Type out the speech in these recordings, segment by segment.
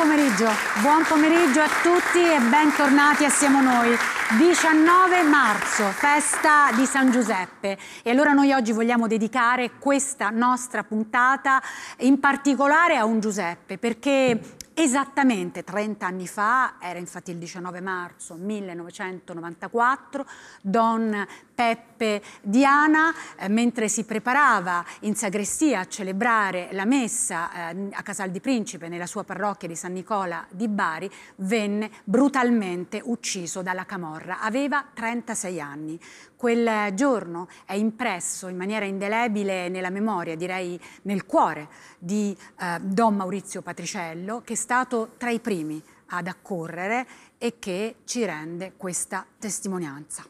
pomeriggio, buon pomeriggio a tutti e bentornati a Siamo Noi. 19 marzo, festa di San Giuseppe e allora noi oggi vogliamo dedicare questa nostra puntata in particolare a un Giuseppe perché Esattamente 30 anni fa, era infatti il 19 marzo 1994, Don Peppe Diana eh, mentre si preparava in sagrestia a celebrare la messa eh, a Casal di Principe nella sua parrocchia di San Nicola di Bari venne brutalmente ucciso dalla Camorra. Aveva 36 anni. Quel giorno è impresso in maniera indelebile nella memoria, direi nel cuore, di eh, Don Maurizio Patriciello che è stato tra i primi ad accorrere e che ci rende questa testimonianza.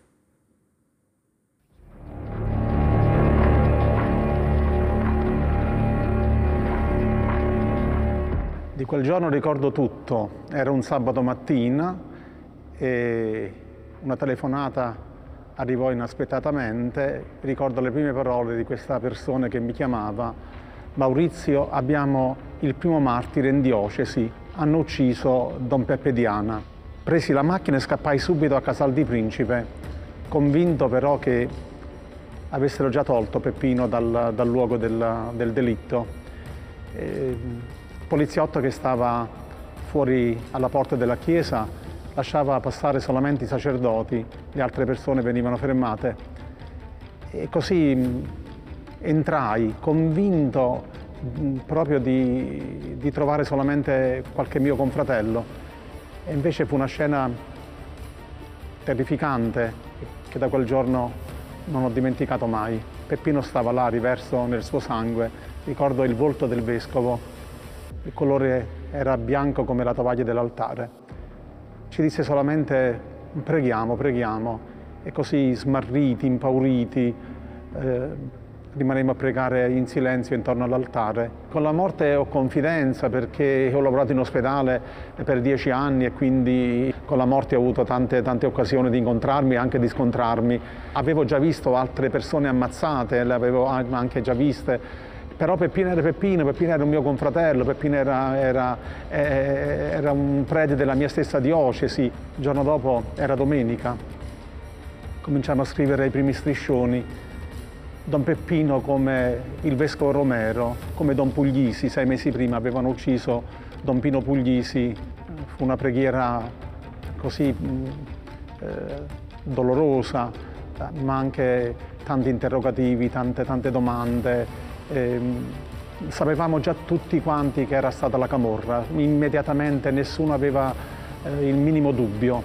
Quel giorno ricordo tutto, era un sabato mattina e una telefonata arrivò inaspettatamente, ricordo le prime parole di questa persona che mi chiamava, Maurizio abbiamo il primo martire in diocesi, hanno ucciso Don Peppe Diana. Presi la macchina e scappai subito a Casal di Principe, convinto però che avessero già tolto Peppino dal, dal luogo del, del delitto. E, ehm, poliziotto che stava fuori alla porta della chiesa lasciava passare solamente i sacerdoti, le altre persone venivano fermate. E così mm, entrai convinto mm, proprio di, di trovare solamente qualche mio confratello. E invece fu una scena terrificante che da quel giorno non ho dimenticato mai. Peppino stava là riverso nel suo sangue, ricordo il volto del vescovo il colore era bianco come la tovaglia dell'altare. Ci disse solamente preghiamo, preghiamo. E così smarriti, impauriti, eh, rimanemmo a pregare in silenzio intorno all'altare. Con la morte ho confidenza perché ho lavorato in ospedale per dieci anni e quindi con la morte ho avuto tante, tante occasioni di incontrarmi e anche di scontrarmi. Avevo già visto altre persone ammazzate, le avevo anche già viste però Peppino era Peppino, Peppino era un mio confratello, Peppino era, era, eh, era un prete della mia stessa diocesi. Il giorno dopo era domenica, cominciamo a scrivere i primi striscioni. Don Peppino come il vescovo Romero, come Don Puglisi, sei mesi prima avevano ucciso Don Pino Puglisi. Fu una preghiera così mm, eh, dolorosa, ma anche tanti interrogativi, tante, tante domande. Ehm, sapevamo già tutti quanti che era stata la Camorra, immediatamente nessuno aveva eh, il minimo dubbio.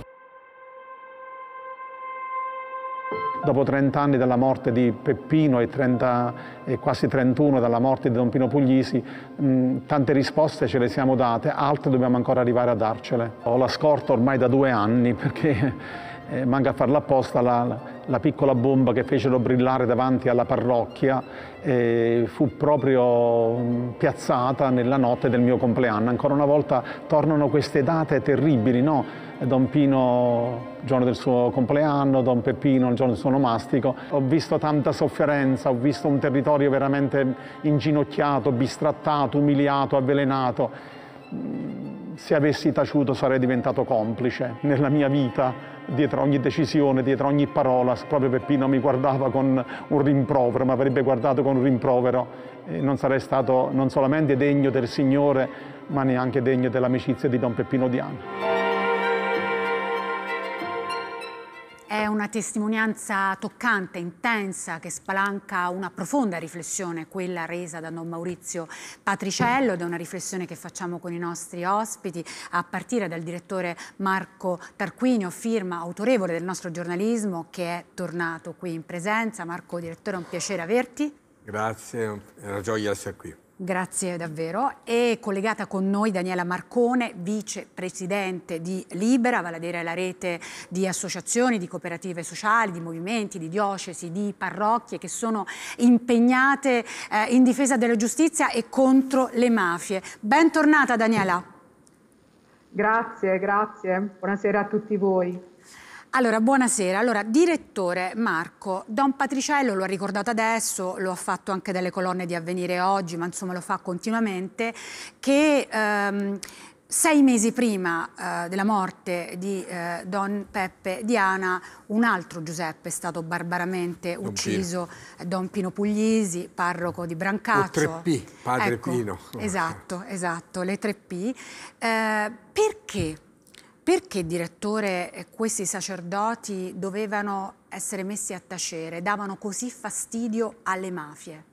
Dopo 30 anni dalla morte di Peppino e, 30, e quasi 31 dalla morte di Don Pino Puglisi, mh, tante risposte ce le siamo date, altre dobbiamo ancora arrivare a darcele. Ho la scorta ormai da due anni perché eh, manca a farla apposta la, la piccola bomba che fecero brillare davanti alla parrocchia eh, fu proprio mm, piazzata nella notte del mio compleanno. Ancora una volta tornano queste date terribili, no? Don Pino il giorno del suo compleanno, Don Peppino il giorno del suo nomastico. Ho visto tanta sofferenza, ho visto un territorio veramente inginocchiato, bistrattato, umiliato, avvelenato se avessi taciuto sarei diventato complice nella mia vita, dietro ogni decisione, dietro ogni parola, proprio Peppino mi guardava con un rimprovero, mi avrebbe guardato con un rimprovero e non sarei stato non solamente degno del Signore, ma neanche degno dell'amicizia di Don Peppino Diana. È una testimonianza toccante, intensa, che spalanca una profonda riflessione, quella resa da Don Maurizio Patriciello, ed è una riflessione che facciamo con i nostri ospiti, a partire dal direttore Marco Tarquinio, firma autorevole del nostro giornalismo, che è tornato qui in presenza. Marco, direttore, è un piacere averti. Grazie, è una gioia essere qui. Grazie davvero. È collegata con noi Daniela Marcone, vicepresidente di Libera, vale a dire la rete di associazioni, di cooperative sociali, di movimenti, di diocesi, di parrocchie che sono impegnate eh, in difesa della giustizia e contro le mafie. Bentornata Daniela. Grazie, grazie. Buonasera a tutti voi. Allora, buonasera. Allora, direttore Marco, Don Patriciello lo ha ricordato adesso, lo ha fatto anche dalle colonne di Avvenire oggi, ma insomma lo fa continuamente, che... Ehm, Sei mesi prima eh, della morte di eh, Don Peppe Diana, un altro Giuseppe è stato barbaramente Don ucciso, Pino. Eh, Don Pino Puglisi, parroco di Brancaccio. Le 3P, padre ecco, Pino. Esatto, esatto, le 3P. Eh, perché perché, direttore, eh, questi sacerdoti dovevano essere messi a tacere, davano così fastidio alle mafie?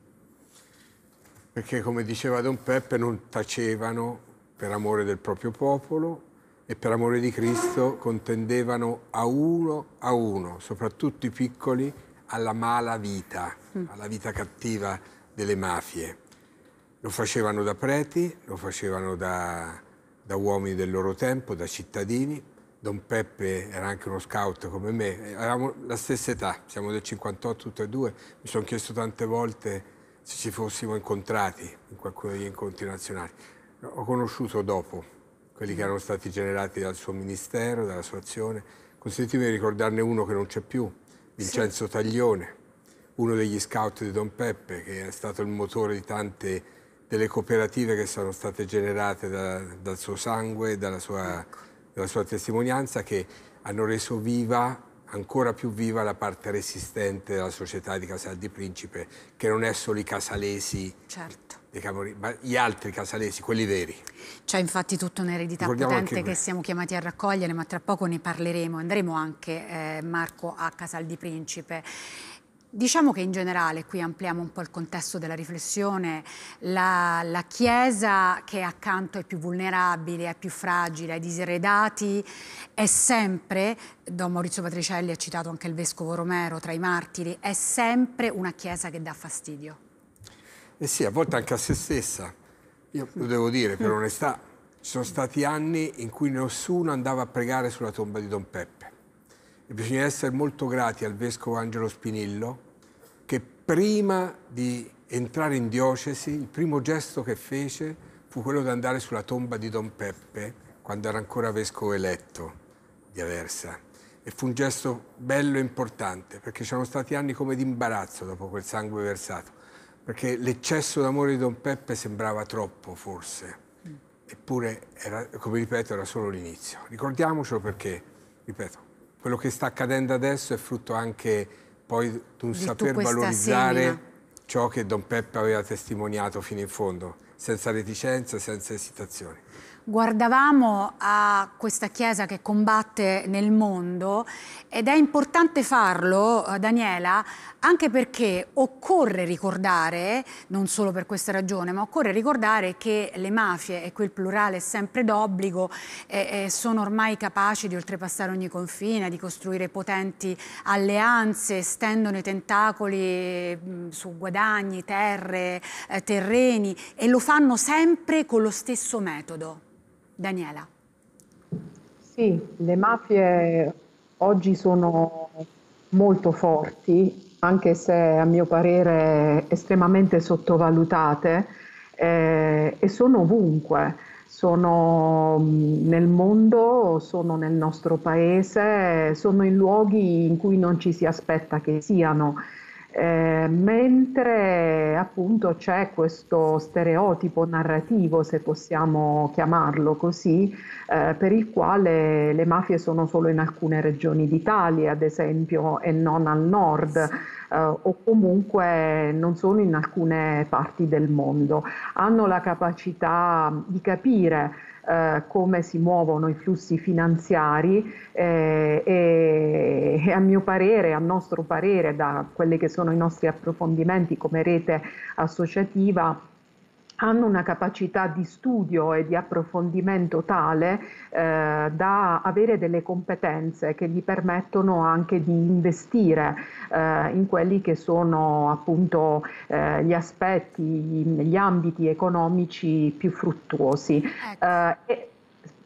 Perché, come diceva Don Peppe, non tacevano per amore del proprio popolo e per amore di Cristo contendevano a uno a uno, soprattutto i piccoli, alla mala vita, mm. alla vita cattiva delle mafie. Lo facevano da preti, lo facevano da da uomini del loro tempo, da cittadini. Don Peppe era anche uno scout come me, eravamo la stessa età, siamo del 58 tutti e due, mi sono chiesto tante volte se ci fossimo incontrati in qualcuno degli incontri nazionali. Ho conosciuto dopo quelli che erano stati generati dal suo ministero, dalla sua azione. Consentitemi di ricordarne uno che non c'è più, Vincenzo sì. Taglione, uno degli scout di Don Peppe, che è stato il motore di tante delle cooperative che sono state generate da, dal suo sangue, dalla sua, ecco. dalla sua testimonianza, che hanno reso viva ancora più viva la parte resistente della società di Casal di Principe, che non è solo i casalesi, certo. Camori, ma gli altri casalesi, quelli veri. C'è infatti tutta un'eredità potente che siamo chiamati a raccogliere, ma tra poco ne parleremo. Andremo anche, eh, Marco, a Casal di Principe. Diciamo che in generale, qui ampliamo un po' il contesto della riflessione, la, la, Chiesa che è accanto ai più vulnerabili, ai più fragili, ai diseredati, è sempre, Don Maurizio Patricelli ha citato anche il Vescovo Romero tra i martiri, è sempre una Chiesa che dà fastidio. Eh sì, a volte anche a se stessa. Io lo devo dire, per mm. onestà, ci sono stati anni in cui nessuno andava a pregare sulla tomba di Don Peppe. E bisogna essere molto grati al vescovo Angelo Spinillo che prima di entrare in diocesi il primo gesto che fece fu quello di andare sulla tomba di Don Peppe quando era ancora vescovo eletto di Aversa. E fu un gesto bello e importante, perché c'erano stati anni come di imbarazzo dopo quel sangue versato, perché l'eccesso d'amore di Don Peppe sembrava troppo, forse. Eppure, era, come ripeto, era solo l'inizio. Ricordiamocelo perché, ripeto, quello che sta accadendo adesso è frutto anche poi di un di saper valorizzare semina. ciò che Don Peppe aveva testimoniato fino in fondo, senza reticenza, senza esitazioni guardavamo a questa Chiesa che combatte nel mondo ed è importante farlo, eh, Daniela, anche perché occorre ricordare, non solo per questa ragione, ma occorre ricordare che le mafie, e quel plurale è sempre d'obbligo, eh, eh, sono ormai capaci di oltrepassare ogni confine, di costruire potenti alleanze, stendono i tentacoli mm, su guadagni, terre, eh, terreni e lo fanno sempre con lo stesso metodo. Daniela. Sì, le mafie oggi sono molto forti, anche se a mio parere estremamente sottovalutate, eh, e sono ovunque, sono mm, nel mondo, sono nel nostro paese, sono in luoghi in cui non ci si aspetta che siano. Eh, mentre appunto c'è questo stereotipo narrativo, se possiamo chiamarlo così, eh, per il quale le mafie sono solo in alcune regioni d'Italia, ad esempio, e non al nord, eh, o comunque non sono in alcune parti del mondo. Hanno la capacità di capire eh, come si muovono i flussi finanziari eh, e, e, a mio parere, a nostro parere, da quelli che sono i nostri approfondimenti come rete associativa, hanno una capacità di studio e di approfondimento tale eh, da avere delle competenze che gli permettono anche di investire eh, in quelli che sono appunto eh, gli aspetti, gli ambiti economici più fruttuosi. Ecco. Eh, e,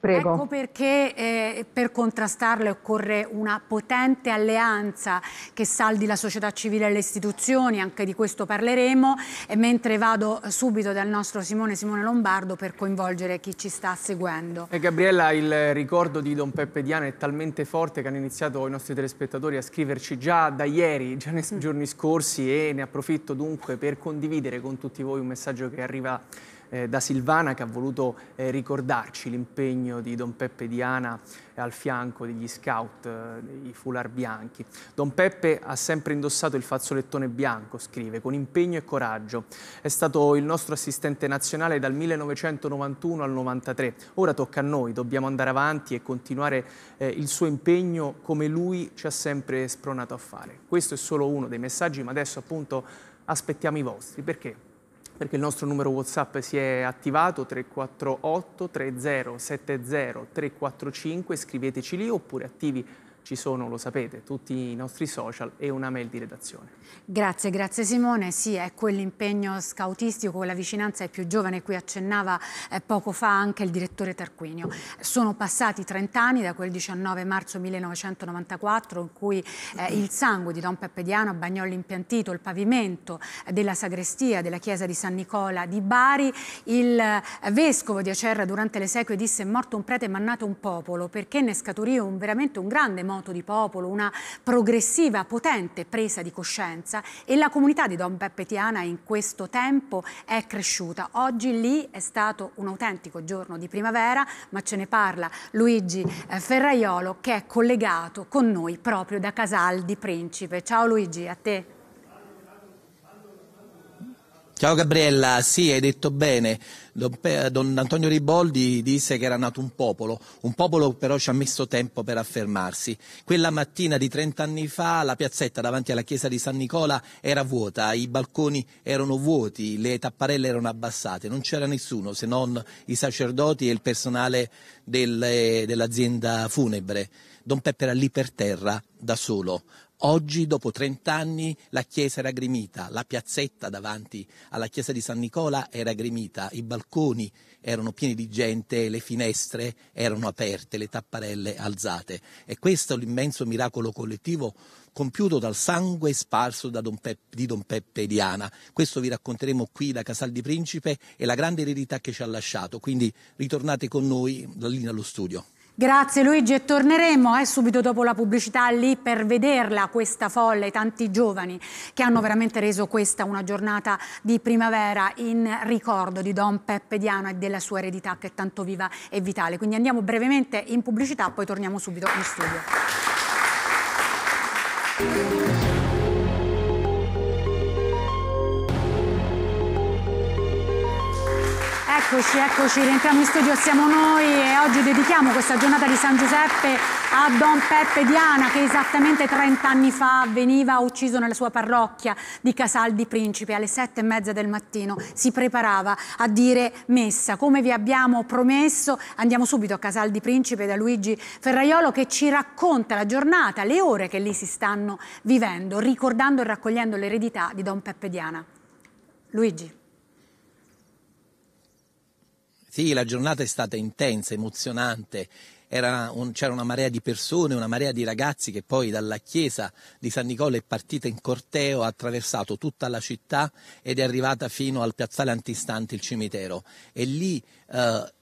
Prego. Ecco perché eh, per contrastarle occorre una potente alleanza che saldi la società civile e le istituzioni, anche di questo parleremo, e mentre vado eh, subito dal nostro Simone Simone Lombardo per coinvolgere chi ci sta seguendo. E Gabriella, il ricordo di Don Peppe Diana è talmente forte che hanno iniziato i nostri telespettatori a scriverci già da ieri, già nei mm. giorni scorsi e ne approfitto dunque per condividere con tutti voi un messaggio che arriva eh, da Silvana che ha voluto eh, ricordarci l'impegno di Don Peppe Diana al fianco degli scout, eh, i fular bianchi. Don Peppe ha sempre indossato il fazzolettone bianco, scrive, con impegno e coraggio. È stato il nostro assistente nazionale dal 1991 al 93. Ora tocca a noi, dobbiamo andare avanti e continuare eh, il suo impegno come lui ci ha sempre spronato a fare. Questo è solo uno dei messaggi, ma adesso appunto aspettiamo i vostri, perché perché il nostro numero WhatsApp si è attivato 348 3070 345, scriveteci lì oppure attivi ci sono, lo sapete, tutti i nostri social e una mail di redazione. Grazie, grazie Simone. Sì, è quell'impegno scautistico, quella vicinanza ai più giovani cui accennava eh, poco fa anche il direttore Tarquinio. Sono passati 30 anni da quel 19 marzo 1994 in cui eh, il sangue di Don Peppediano bagnò l'impiantito, il pavimento eh, della sagrestia della chiesa di San Nicola di Bari. Il eh, vescovo di Acerra durante le l'esequio disse morto un prete e nato un popolo perché ne scaturì un, veramente un grande morto moto di popolo, una progressiva, potente presa di coscienza e la comunità di Don Peppe Tiana in questo tempo è cresciuta. Oggi lì è stato un autentico giorno di primavera, ma ce ne parla Luigi eh, Ferraiolo che è collegato con noi proprio da Casal di Principe. Ciao Luigi, a te. Ciao Gabriella, sì, hai detto bene. Don Antonio Riboldi disse che era nato un popolo, un popolo però ci ha messo tempo per affermarsi. Quella mattina di 30 anni fa la piazzetta davanti alla chiesa di San Nicola era vuota, i balconi erano vuoti, le tapparelle erano abbassate, non c'era nessuno se non i sacerdoti e il personale del, dell'azienda funebre. Don Peppe era lì per terra da solo, Oggi, dopo 30 anni, la chiesa era gremita, la piazzetta davanti alla chiesa di San Nicola era gremita, i balconi erano pieni di gente, le finestre erano aperte, le tapparelle alzate. E questo è l'immenso miracolo collettivo compiuto dal sangue sparso da Don Peppe, di Don Peppe e Diana. Questo vi racconteremo qui da Casal di Principe e la grande eredità che ci ha lasciato. Quindi ritornate con noi da lì nello studio. Grazie Luigi e torneremo eh, subito dopo la pubblicità lì per vederla questa folla, i tanti giovani che hanno veramente reso questa una giornata di primavera in ricordo di Don Peppe Diano e della sua eredità che è tanto viva e vitale. Quindi andiamo brevemente in pubblicità, poi torniamo subito in studio. Eccoci, eccoci, rientriamo in studio, siamo noi e oggi dedichiamo questa giornata di San Giuseppe a Don Peppe Diana che esattamente 30 anni fa veniva ucciso nella sua parrocchia di Casal di Principe alle sette e mezza del mattino. Si preparava a dire messa, come vi abbiamo promesso. Andiamo subito a Casal di Principe da Luigi Ferraiolo che ci racconta la giornata, le ore che lì si stanno vivendo, ricordando e raccogliendo l'eredità di Don Peppe Diana. Luigi. Sì, la giornata è stata intensa, emozionante. Un, c'era una marea di persone, una marea di ragazzi che poi dalla chiesa di San Nicola è partita in corteo, ha attraversato tutta la città ed è arrivata fino al piazzale antistante il cimitero. E lì eh,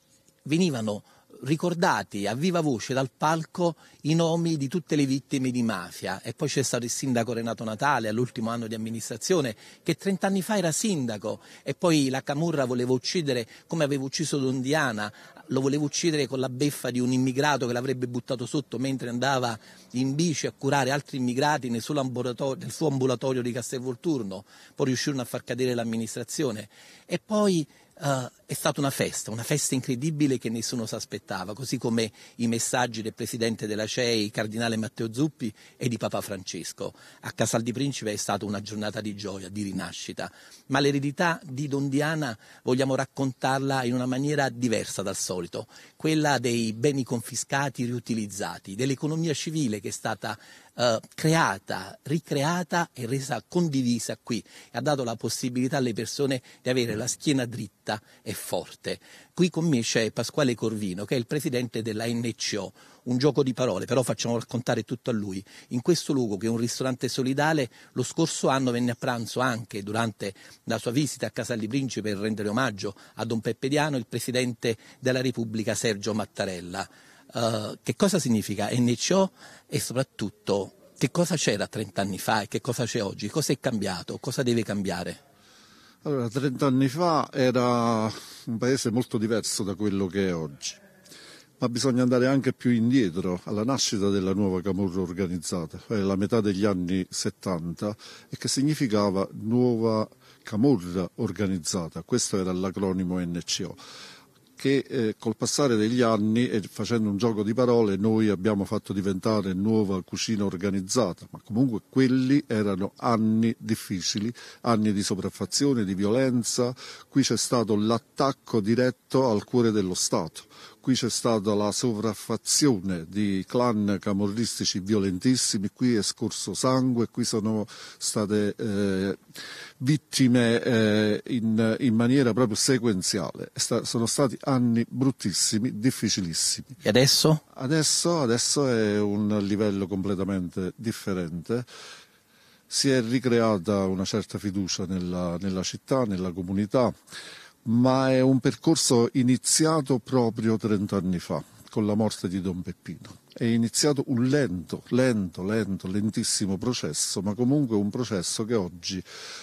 venivano ricordati a viva voce dal palco i nomi di tutte le vittime di mafia e poi c'è stato il sindaco Renato Natale all'ultimo anno di amministrazione che 30 anni fa era sindaco e poi la Camurra voleva uccidere come aveva ucciso Dondiana, lo voleva uccidere con la beffa di un immigrato che l'avrebbe buttato sotto mentre andava in bici a curare altri immigrati nel suo ambulatorio, nel suo ambulatorio di Castelvolturno, poi riuscirono a far cadere l'amministrazione e poi Uh, è stata una festa, una festa incredibile che nessuno si aspettava, così come i messaggi del presidente della CEI, cardinale Matteo Zuppi e di Papa Francesco. A Casal di Principe è stata una giornata di gioia, di rinascita, ma l'eredità di Dondiana vogliamo raccontarla in una maniera diversa dal solito, quella dei beni confiscati, riutilizzati, dell'economia civile che è stata eh, creata, ricreata e resa condivisa qui. e Ha dato la possibilità alle persone di avere la schiena dritta e forte. Qui con me c'è Pasquale Corvino, che è il presidente della NCO, un gioco di parole, però facciamo raccontare tutto a lui. In questo luogo, che è un ristorante solidale, lo scorso anno venne a pranzo anche durante la sua visita a Casalli Principe per rendere omaggio a Don Peppe Diano, il presidente della Repubblica Sergio Mattarella. Eh, che cosa significa NCO e soprattutto che cosa c'era 30 anni fa e che cosa c'è oggi, cosa è cambiato, cosa deve cambiare? Allora, 30 anni fa era un paese molto diverso da quello che è oggi, ma bisogna andare anche più indietro alla nascita della nuova Camorra organizzata, cioè la metà degli anni 70, e che significava nuova Camorra organizzata, questo era l'acronimo NCO che eh, col passare degli anni e facendo un gioco di parole noi abbiamo fatto diventare nuova cucina organizzata, ma comunque quelli erano anni difficili, anni di sopraffazione, di violenza, qui c'è stato l'attacco diretto al cuore dello Stato, qui c'è stata la sovraffazione di clan camorristici violentissimi, qui è scorso sangue, qui sono state eh, vittime eh, in, in, maniera proprio sequenziale. Sta, sono stati anni bruttissimi, difficilissimi. E adesso? Adesso, adesso è un livello completamente differente si è ricreata una certa fiducia nella, nella, città, nella comunità ma è un percorso iniziato proprio 30 anni fa, con la morte di Don Peppino. È iniziato un lento, lento, lento, lentissimo processo, ma comunque un processo che oggi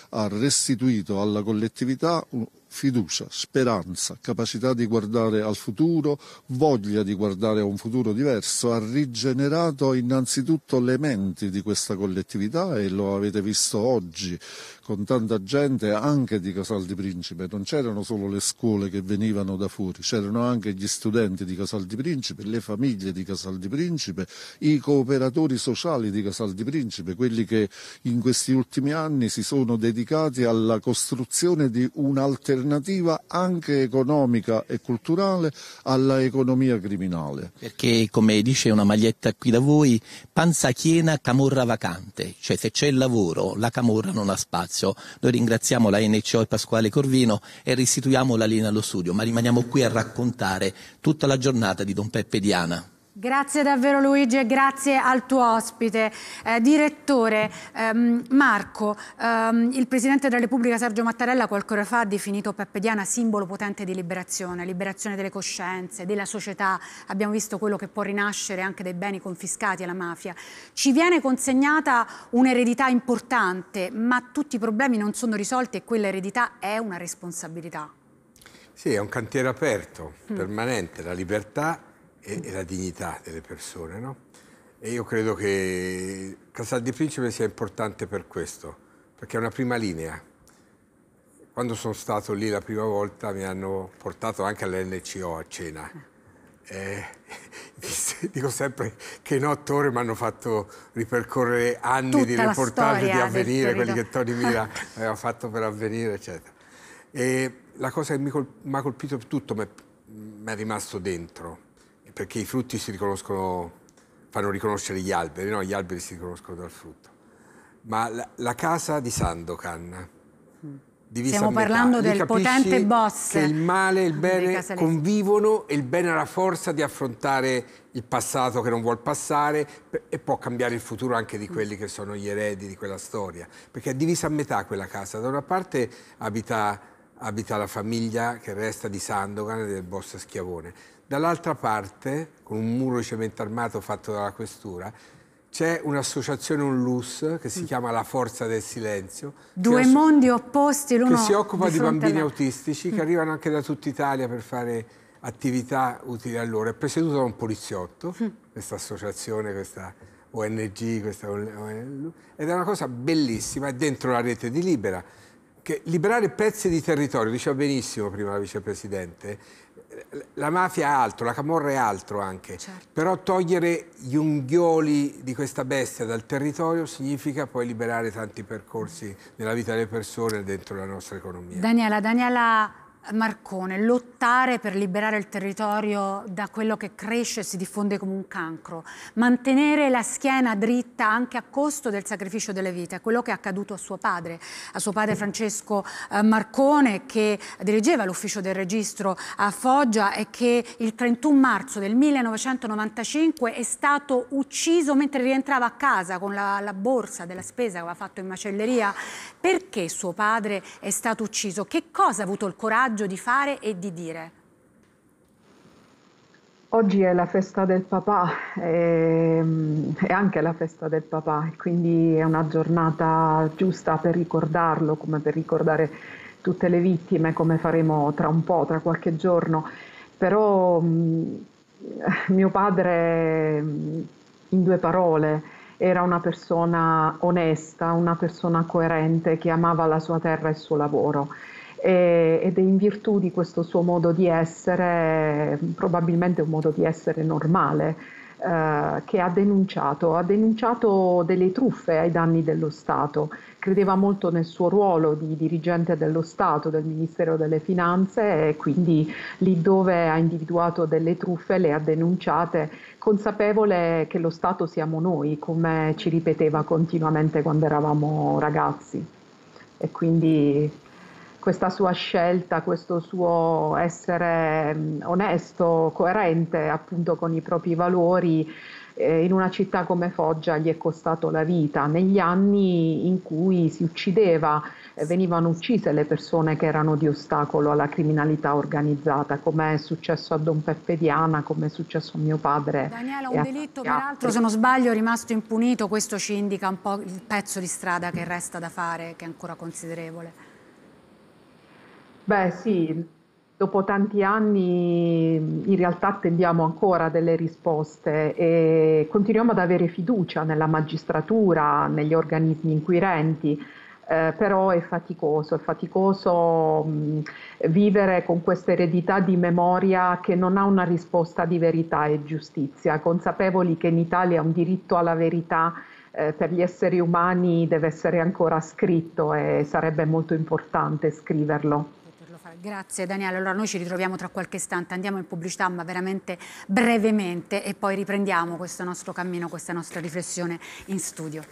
ha restituito alla collettività fiducia, speranza, capacità di guardare al futuro, voglia di guardare a un futuro diverso, ha rigenerato innanzitutto le menti di questa collettività e lo avete visto oggi con tanta gente anche di Casal di Principe, non c'erano solo le scuole che venivano da fuori, c'erano anche gli studenti di Casal di Principe, le famiglie di Casal di Principe, i cooperatori sociali di Casal di Principe, quelli che in questi ultimi anni si sono dedicati alla costruzione di un'alternativa un'alternativa anche economica e culturale alla economia criminale. Perché come dice una maglietta qui da voi, panza piena, camorra vacante, cioè se c'è il lavoro la camorra non ha spazio. Noi ringraziamo la NCO e Pasquale Corvino e restituiamo la linea allo studio, ma rimaniamo qui a raccontare tutta la giornata di Don Peppe Diana. Grazie davvero Luigi e grazie al tuo ospite. Eh, direttore, ehm, Marco, ehm, il Presidente della Repubblica Sergio Mattarella qualche ora fa ha definito Peppe Diana simbolo potente di liberazione, liberazione delle coscienze, della società. Abbiamo visto quello che può rinascere anche dai beni confiscati alla mafia. Ci viene consegnata un'eredità importante, ma tutti i problemi non sono risolti e quella eredità è una responsabilità. Sì, è un cantiere aperto, mm. permanente. La libertà e, e la dignità delle persone. No? E io credo che Casal di Principe sia importante per questo, perché è una prima linea. Quando sono stato lì la prima volta mi hanno portato anche all'NCO a cena. Eh, dico sempre che in otto ore mi hanno fatto ripercorrere anni Tutta di reportage di avvenire, quelli che Tony Mira aveva fatto per avvenire, eccetera. E la cosa che mi, col mi ha colpito tutto, mi è rimasto dentro, perché i frutti si riconoscono, fanno riconoscere gli alberi, no? gli alberi si riconoscono dal frutto. Ma la, la casa di Sandokan, mm. divisa Stiamo parlando del potente boss. Che il male e il bene convivono e il bene ha la forza di affrontare il passato che non vuol passare e può cambiare il futuro anche di quelli che sono gli eredi di quella storia. Perché è divisa a metà quella casa. Da una parte abita, abita la famiglia che resta di Sandokan e del boss schiavone Dall'altra parte, con un muro di cemento armato fatto dalla questura, c'è un'associazione, un LUS, che si mm. chiama La Forza del Silenzio. Due mondi opposti l'uno Che si occupa di, di bambini alla... autistici che mm. arrivano anche da tutta Italia per fare attività utili a loro. È presieduto da un poliziotto, mm. questa associazione, questa ONG, questa ed è una cosa bellissima, è dentro la rete di Libera. Che liberare pezzi di territorio, diceva benissimo prima la vicepresidente, la mafia è altro, la camorra è altro anche, certo. però togliere gli unghioli di questa bestia dal territorio significa poi liberare tanti percorsi nella vita delle persone dentro la nostra economia. Daniela, Daniela Marcone, lottare per liberare il territorio da quello che cresce e si diffonde come un cancro, mantenere la schiena dritta anche a costo del sacrificio delle vite, è quello che è accaduto a suo padre, a suo padre Francesco eh, Marcone che dirigeva l'ufficio del registro a Foggia e che il 31 marzo del 1995 è stato ucciso mentre rientrava a casa con la, la borsa della spesa che aveva fatto in macelleria. Perché suo padre è stato ucciso? Che cosa ha avuto il coraggio? coraggio di fare e di dire? Oggi è la festa del papà, e, ehm, è anche la festa del papà, quindi è una giornata giusta per ricordarlo, come per ricordare tutte le vittime, come faremo tra un po', tra qualche giorno. Però mh, mm, mio padre, mm, in due parole, era una persona onesta, una persona coerente che amava la sua terra e il suo lavoro ed è in virtù di questo suo modo di essere, probabilmente un modo di essere normale, eh, che ha denunciato, ha denunciato delle truffe ai danni dello Stato, credeva molto nel suo ruolo di dirigente dello Stato, del Ministero delle Finanze e quindi lì dove ha individuato delle truffe le ha denunciate, consapevole che lo Stato siamo noi, come ci ripeteva continuamente quando eravamo ragazzi. E quindi questa sua scelta, questo suo essere onesto, coerente appunto con i propri valori eh, in una città come Foggia gli è costato la vita negli anni in cui si uccideva, eh, venivano uccise le persone che erano di ostacolo alla criminalità organizzata, come è successo a Don Peppe Diana, come è successo a mio padre. Daniela, un delitto peraltro, se non sbaglio, è rimasto impunito, questo ci indica un po' il pezzo di strada che resta da fare, che è ancora considerevole. Beh, sì, dopo tanti anni in realtà attendiamo ancora delle risposte e continuiamo ad avere fiducia nella magistratura, negli organismi inquirenti. Eh, però è faticoso, è faticoso mh, vivere con questa eredità di memoria che non ha una risposta di verità e giustizia, consapevoli che in Italia un diritto alla verità eh, per gli esseri umani deve essere ancora scritto e sarebbe molto importante scriverlo. Grazie Daniele, allora noi ci ritroviamo tra qualche istante, andiamo in pubblicità ma veramente brevemente e poi riprendiamo questo nostro cammino, questa nostra riflessione in studio.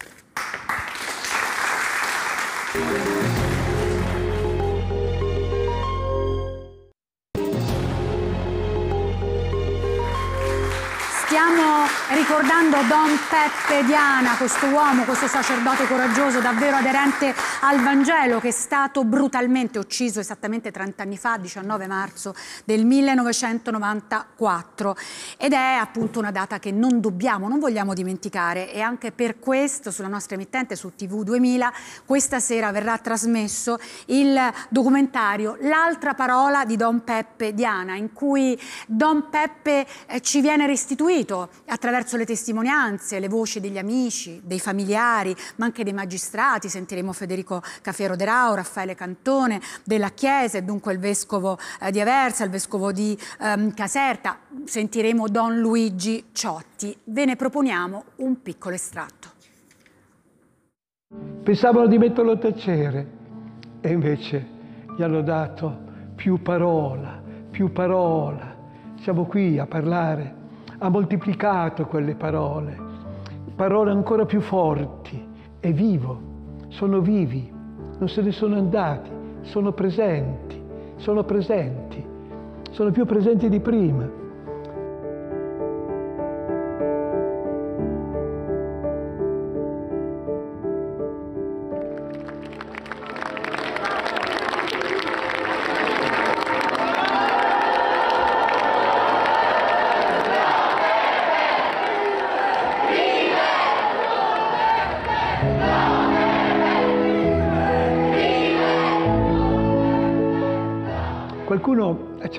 ricordando Don Peppe Diana, questo uomo, questo sacerdote coraggioso, davvero aderente al Vangelo, che è stato brutalmente ucciso esattamente 30 anni fa, 19 marzo del 1994. Ed è appunto una data che non dobbiamo, non vogliamo dimenticare e anche per questo sulla nostra emittente, su TV 2000, questa sera verrà trasmesso il documentario L'altra parola di Don Peppe Diana, in cui Don Peppe eh, ci viene restituito attraverso le testimonianze, le voci degli amici, dei familiari, ma anche dei magistrati. Sentiremo Federico Cafiero De Rao, Raffaele Cantone della Chiesa e dunque il vescovo eh, di Aversa, il vescovo di ehm, Caserta. Sentiremo Don Luigi Ciotti. Ve ne proponiamo un piccolo estratto. Pensavano di metterlo a tacere e invece gli hanno dato più parola, più parola. Siamo qui a parlare ha moltiplicato quelle parole, parole ancora più forti. È vivo, sono vivi, non se ne sono andati, sono presenti, sono presenti, sono più presenti di prima.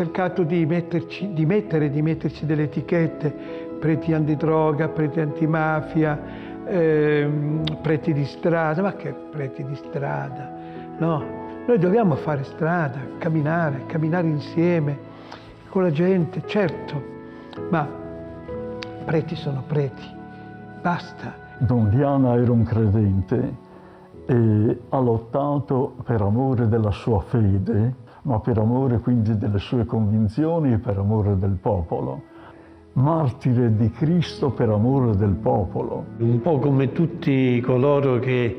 cercato di, metterci, di mettere, di metterci delle etichette, preti antidroga, preti antimafia, ehm, preti di strada, ma che preti di strada? No, noi dobbiamo fare strada, camminare, camminare insieme con la gente, certo, ma preti sono preti, basta. Don Diana era un credente e ha lottato per amore della sua fede ma per amore quindi delle sue convinzioni e per amore del popolo. Martire di Cristo per amore del popolo. Un po' come tutti coloro che,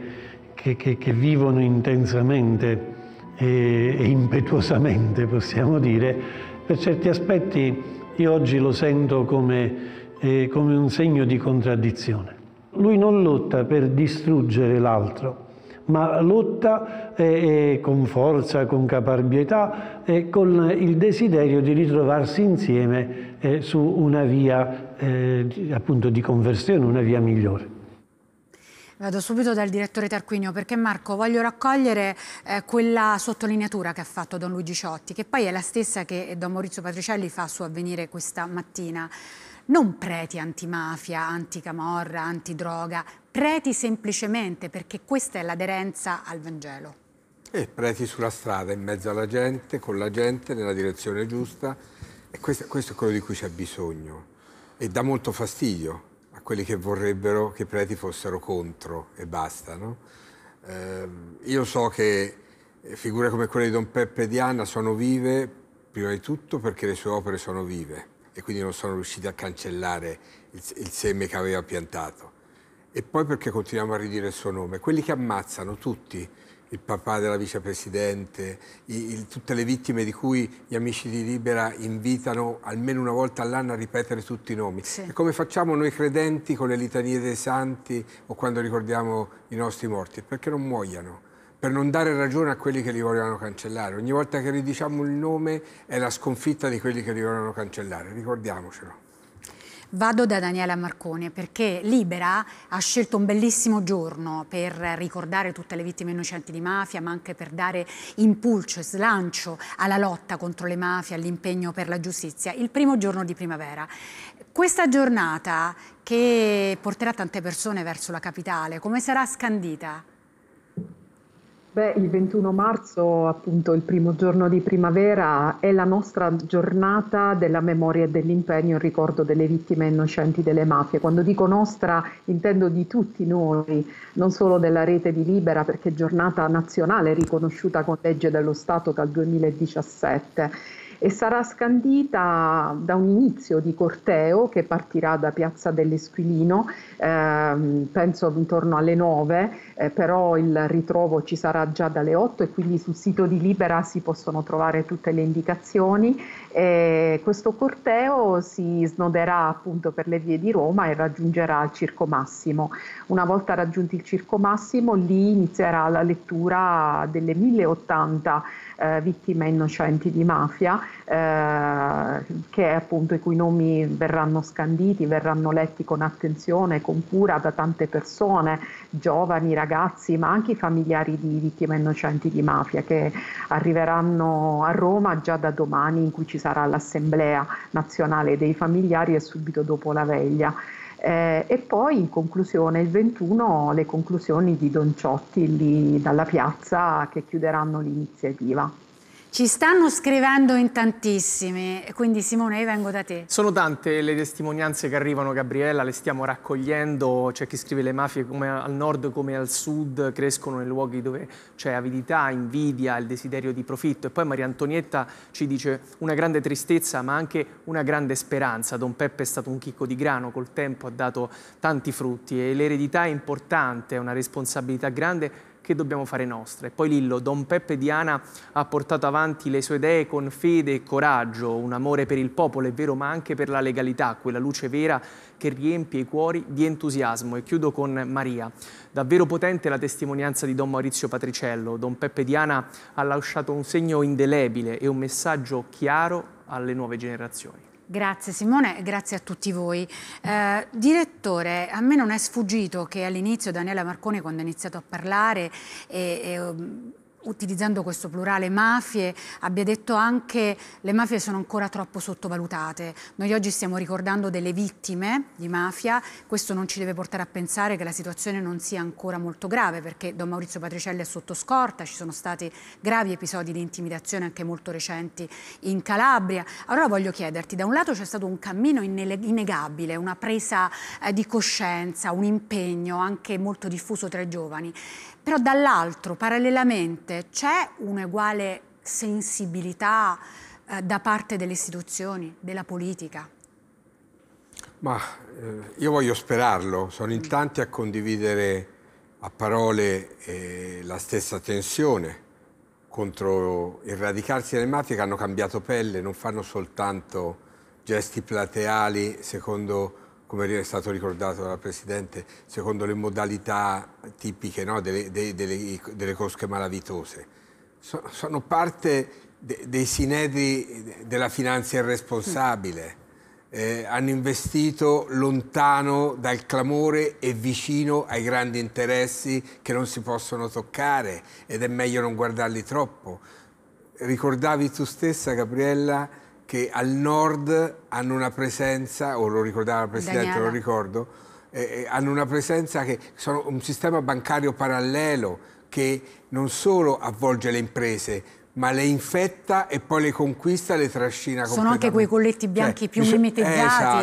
che, che, che vivono intensamente e, e impetuosamente, possiamo dire, per certi aspetti io oggi lo sento come, eh, come un segno di contraddizione. Lui non lotta per distruggere l'altro, ma lotta eh, eh, con forza, con caparbietà e con il desiderio di ritrovarsi insieme eh, su una via eh, appunto di conversione, una via migliore. Vado subito dal direttore Tarquinio perché Marco voglio raccogliere eh, quella sottolineatura che ha fatto Don Luigi Ciotti che poi è la stessa che Don Maurizio Patricielli fa su avvenire questa mattina non preti antimafia, anticamorra, antidroga, preti semplicemente perché questa è l'aderenza al Vangelo. E preti sulla strada, in mezzo alla gente, con la gente, nella direzione giusta. E questo, questo è quello di cui c'è bisogno. E dà molto fastidio a quelli che vorrebbero che i preti fossero contro e basta. No? Eh, io so che figure come quelle di Don Peppe e Diana sono vive, prima di tutto perché le sue opere sono vive e quindi non sono riusciti a cancellare il, il seme che aveva piantato. E poi perché continuiamo a ridire il suo nome. Quelli che ammazzano tutti, il papà della vicepresidente, i, il, tutte le vittime di cui gli amici di Libera invitano almeno una volta all'anno a ripetere tutti i nomi. Sì. E come facciamo noi credenti con le litanie dei santi o quando ricordiamo i nostri morti? Perché non muoiano per non dare ragione a quelli che li volevano cancellare. Ogni volta che ridiciamo il nome è la sconfitta di quelli che li volevano cancellare, ricordiamocelo. Vado da Daniela Marcone perché Libera ha scelto un bellissimo giorno per ricordare tutte le vittime innocenti di mafia, ma anche per dare impulso e slancio alla lotta contro le mafie, all'impegno per la giustizia, il primo giorno di primavera. Questa giornata che porterà tante persone verso la capitale, come sarà scandita? Beh, il 21 marzo, appunto il primo giorno di primavera, è la nostra giornata della memoria e dell'impegno in ricordo delle vittime innocenti delle mafie. Quando dico nostra intendo di tutti noi, non solo della rete di Libera, perché è giornata nazionale riconosciuta con legge dello Stato dal 2017 e sarà scandita da un inizio di corteo che partirà da Piazza dell'Esquilino, ehm, penso intorno alle 9, eh, però il ritrovo ci sarà già dalle 8 e quindi sul sito di Libera si possono trovare tutte le indicazioni. E questo corteo si snoderà appunto per le vie di Roma e raggiungerà il Circo Massimo. Una volta raggiunto il Circo Massimo, lì inizierà la lettura delle 1080 eh, vittime innocenti di mafia, eh, che appunto i cui nomi verranno scanditi, verranno letti con attenzione, con cura da tante persone, giovani, ragazzi, ma anche i familiari di vittime innocenti di mafia che arriveranno a Roma già da domani in cui ci sarà l'Assemblea nazionale dei familiari e subito dopo la veglia. Eh, e poi in conclusione il 21 le conclusioni di Don Ciotti lì dalla piazza che chiuderanno l'iniziativa. Ci stanno scrivendo in tantissimi, quindi Simone io vengo da te. Sono tante le testimonianze che arrivano Gabriella, le stiamo raccogliendo, c'è chi scrive le mafie come al nord come al sud, crescono nei luoghi dove c'è avidità, invidia, il desiderio di profitto e poi Maria Antonietta ci dice una grande tristezza ma anche una grande speranza, Don Peppe è stato un chicco di grano, col tempo ha dato tanti frutti e l'eredità è importante, è una responsabilità grande che dobbiamo fare nostre. Poi Lillo, Don Peppe Diana ha portato avanti le sue idee con fede e coraggio, un amore per il popolo, è vero, ma anche per la legalità, quella luce vera che riempie i cuori di entusiasmo. E chiudo con Maria. Davvero potente la testimonianza di Don Maurizio Patriciello. Don Peppe Diana ha lasciato un segno indelebile e un messaggio chiaro alle nuove generazioni. Grazie Simone grazie a tutti voi. Eh, direttore, a me non è sfuggito che all'inizio Daniela Marconi quando ha iniziato a parlare e, e um, utilizzando questo plurale mafie, abbia detto anche che le mafie sono ancora troppo sottovalutate. Noi oggi stiamo ricordando delle vittime di mafia, questo non ci deve portare a pensare che la situazione non sia ancora molto grave, perché Don Maurizio Patricelli è sotto scorta, ci sono stati gravi episodi di intimidazione anche molto recenti in Calabria. Allora voglio chiederti, da un lato c'è stato un cammino innegabile, una presa eh, di coscienza, un impegno anche molto diffuso tra i giovani, però dall'altro, parallelamente, c'è un'uguale sensibilità eh, da parte delle istituzioni, della politica? Ma eh, io voglio sperarlo, sono in mm. tanti a condividere a parole eh, la stessa tensione contro il radicarsi delle mafie che hanno cambiato pelle, non fanno soltanto gesti plateali secondo come è stato ricordato dal Presidente, secondo le modalità tipiche no, delle, delle, delle, delle, cosche malavitose. So, sono parte de, dei sinedri della finanza irresponsabile. Eh, hanno investito lontano dal clamore e vicino ai grandi interessi che non si possono toccare ed è meglio non guardarli troppo. Ricordavi tu stessa, Gabriella, che al nord hanno una presenza, o lo ricordava il Presidente, Daniela. lo ricordo, eh, eh, hanno una presenza che sono un sistema bancario parallelo che non solo avvolge le imprese, ma le infetta e poi le conquista e le trascina Sono anche quei colletti bianchi cioè, più mimetizzati.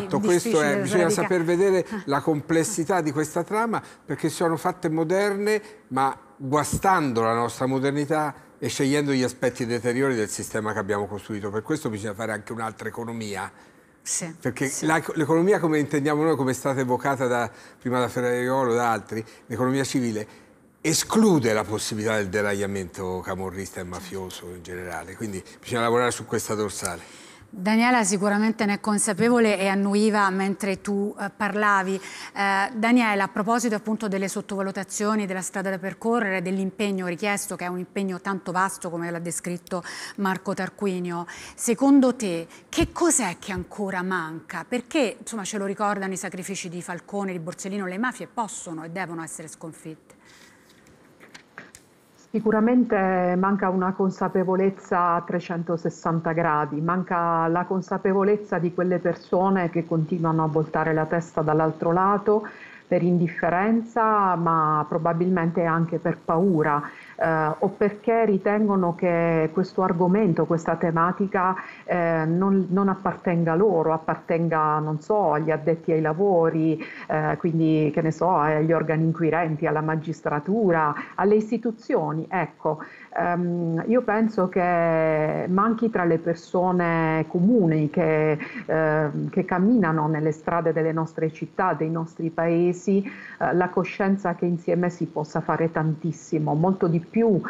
Esatto, questo è, bisogna saper vedere ah. la complessità di questa trama perché sono fatte moderne, ma guastando la nostra modernità e scegliendo gli aspetti deteriori del sistema che abbiamo costruito. Per questo bisogna fare anche un'altra economia. Sì, Perché sì. l'economia come intendiamo noi, come è stata evocata da, prima da Ferraiolo e da altri, l'economia civile, esclude la possibilità del deragliamento camorrista e mafioso in generale, quindi bisogna lavorare su questa dorsale. Daniela sicuramente ne è consapevole e annuiva mentre tu eh, parlavi. Eh, Daniela, a proposito appunto delle sottovalutazioni della strada da percorrere, dell'impegno richiesto, che è un impegno tanto vasto come l'ha descritto Marco Tarquinio, secondo te che cos'è che ancora manca? Perché insomma ce lo ricordano i sacrifici di Falcone, di Borsellino, le mafie possono e devono essere sconfitte. Sicuramente manca una consapevolezza a 360 gradi, manca la consapevolezza di quelle persone che continuano a voltare la testa dall'altro lato per indifferenza, ma probabilmente anche per paura eh, o perché ritengono che questo argomento, questa tematica eh, non, non, appartenga loro, appartenga, non so, agli addetti ai lavori, eh, quindi che ne so, agli organi inquirenti, alla magistratura, alle istituzioni. Ecco, Um, io penso che manchi tra le persone comuni che, uh, che, camminano nelle strade delle nostre città, dei nostri paesi, uh, la coscienza che insieme si possa fare tantissimo, molto di più uh,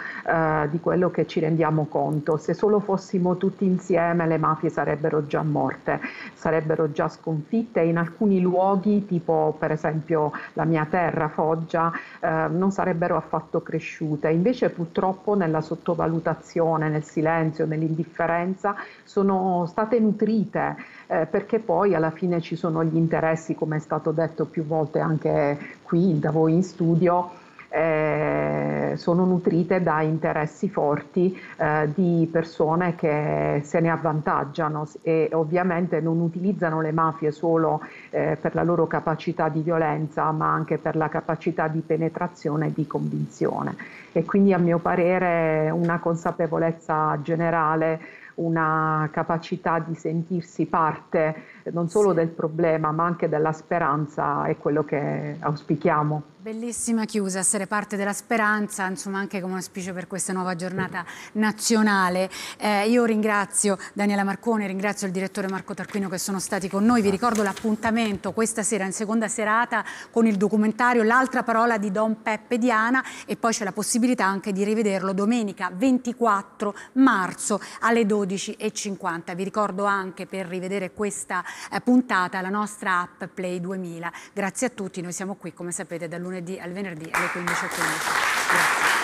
di quello che ci rendiamo conto. Se solo fossimo tutti insieme le mafie sarebbero già morte, sarebbero già sconfitte in alcuni luoghi, tipo per esempio la mia terra, Foggia, eh, non sarebbero affatto cresciute. Invece purtroppo nel nella sottovalutazione, nel silenzio, nell'indifferenza, sono state nutrite eh, perché poi alla fine ci sono gli interessi, come è stato detto più volte anche qui da voi in studio, eh, sono nutrite da interessi forti eh, di persone che se ne avvantaggiano e ovviamente non utilizzano le mafie solo eh, per la loro capacità di violenza ma anche per la capacità di penetrazione e di convinzione e quindi a mio parere una consapevolezza generale una capacità di sentirsi parte non solo sì. del problema ma anche della speranza è quello che auspichiamo. Bellissima chiusa, essere parte della speranza, insomma anche come auspicio per questa nuova giornata nazionale. Eh, io ringrazio Daniela Marcone, ringrazio il direttore Marco Tarquino che sono stati con noi, vi ricordo l'appuntamento questa sera in seconda serata con il documentario L'altra parola di Don Peppe Diana e poi c'è la possibilità anche di rivederlo domenica 24 marzo alle 12.50. Vi ricordo anche per rivedere questa puntata, la nostra app Play 2000. Grazie a tutti, noi siamo qui come sapete dal lunedì al venerdì alle 15.15.